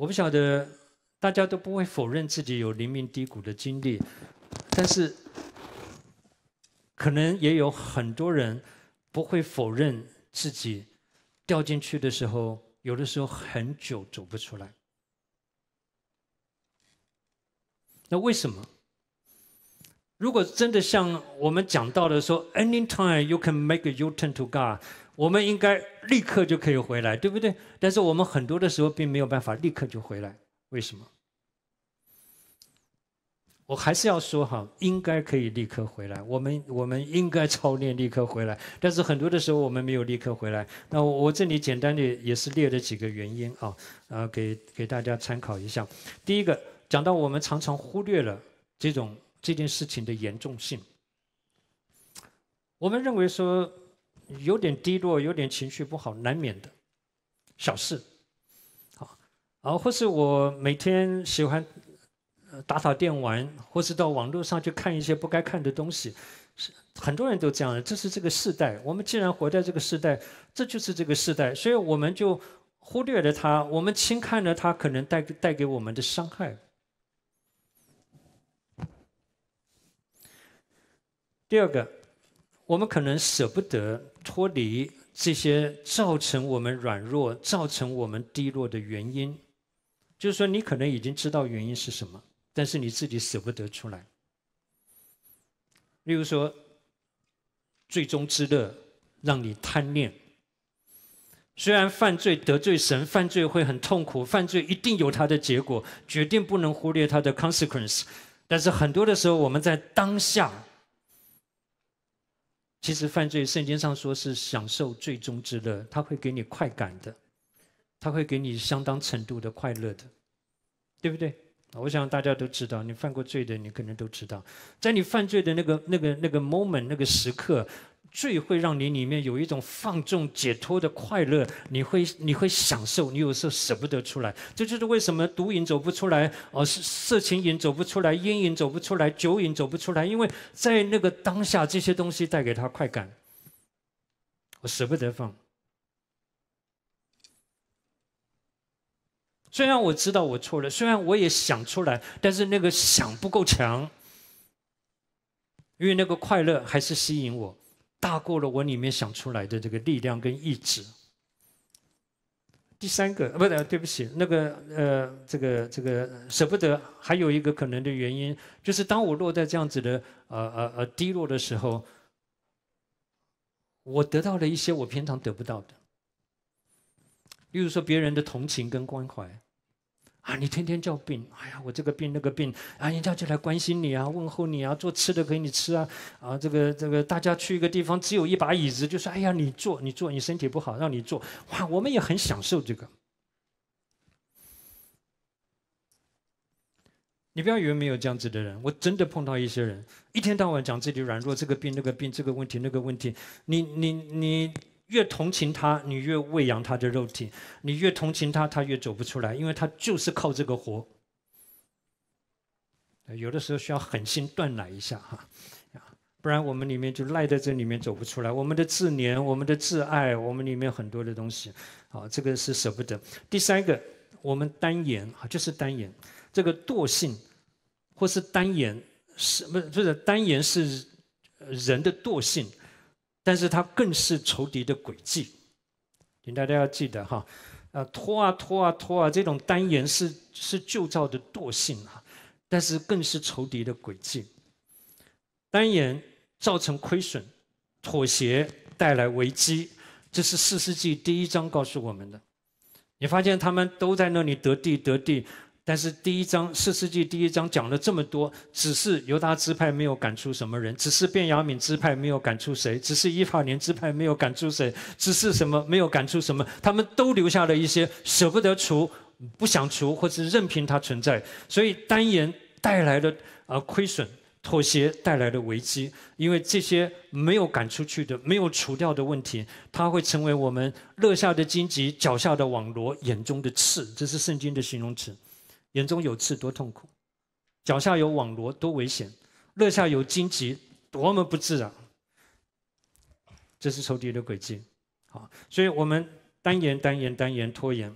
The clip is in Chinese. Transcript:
我不晓得，大家都不会否认自己有临命低谷的经历，但是可能也有很多人不会否认自己掉进去的时候，有的时候很久走不出来。那为什么？如果真的像我们讲到的说，any time you can make you turn to God。我们应该立刻就可以回来，对不对？但是我们很多的时候并没有办法立刻就回来，为什么？我还是要说哈，应该可以立刻回来，我们我们应该操练立刻回来。但是很多的时候我们没有立刻回来。那我这里简单的也是列了几个原因啊，呃，给给大家参考一下。第一个，讲到我们常常忽略了这种这件事情的严重性。我们认为说。有点低落，有点情绪不好，难免的，小事，好，啊，或是我每天喜欢打扫电玩，或是到网络上去看一些不该看的东西，是很多人都这样的，这是这个时代。我们既然活在这个时代，这就是这个时代，所以我们就忽略了它，我们轻看了它可能带带给我们的伤害。第二个。我们可能舍不得脱离这些造成我们软弱、造成我们低落的原因，就是说，你可能已经知道原因是什么，但是你自己舍不得出来。例如说，最终之乐让你贪恋。虽然犯罪得罪神，犯罪会很痛苦，犯罪一定有它的结果，决定不能忽略它的 consequence。但是很多的时候，我们在当下。其实犯罪，圣经上说是享受最终之乐，他会给你快感的，他会给你相当程度的快乐的，对不对？我想大家都知道，你犯过罪的，你可能都知道，在你犯罪的那个、那个、那个 moment 那个时刻。最会让你里面有一种放纵解脱的快乐，你会你会享受，你有时候舍不得出来。这就是为什么毒瘾走不出来，哦，色情瘾走不出来，烟瘾走不出来，酒瘾走不出来，因为在那个当下，这些东西带给他快感。我舍不得放，虽然我知道我错了，虽然我也想出来，但是那个想不够强，因为那个快乐还是吸引我。大过了我里面想出来的这个力量跟意志。第三个，不对，对不起，那个，呃，这个这个舍不得，还有一个可能的原因，就是当我落在这样子的，呃呃呃低落的时候，我得到了一些我平常得不到的，例如说别人的同情跟关怀。啊，你天天叫病，哎呀，我这个病那个病，啊，人家就来关心你啊，问候你啊，做吃的给你吃啊，啊，这个这个，大家去一个地方只有一把椅子，就说，哎呀，你坐，你坐，你身体不好，让你坐。哇，我们也很享受这个。你不要以为没有这样子的人，我真的碰到一些人，一天到晚讲自己软弱，这个病那个病，这个问题那个问题，你你你。越同情他，你越喂养他的肉体；你越同情他，他越走不出来，因为他就是靠这个活。有的时候需要狠心断奶一下哈，不然我们里面就赖在这里面走不出来。我们的自怜、我们的自爱，我们里面很多的东西，好，这个是舍不得。第三个，我们单言啊，就是单言，这个惰性或是单言是么？不是单言是人的惰性。但是它更是仇敌的诡计，请大家要记得哈，啊拖啊拖啊拖啊，这种单言是是旧造的惰性啊，但是更是仇敌的诡计，单言造成亏损，妥协带来危机，这是四世纪第一章告诉我们的。你发现他们都在那里得地得地。但是第一章四世纪第一章讲了这么多，只是犹大支派没有赶出什么人，只是便雅敏支派没有赶出谁，只是伊法莲支派没有赶出谁，只是什么没有赶出什么，他们都留下了一些舍不得除、不想除或是任凭它存在。所以单言带来的啊亏损，妥协带来的危机，因为这些没有赶出去的、没有除掉的问题，它会成为我们乐下的荆棘、脚下的网罗、眼中的刺，这是圣经的形容词。眼中有刺多痛苦，脚下有网罗多危险，乐下有荆棘多么不自然。这是仇敌的轨迹，好，所以我们单言单言单言拖延。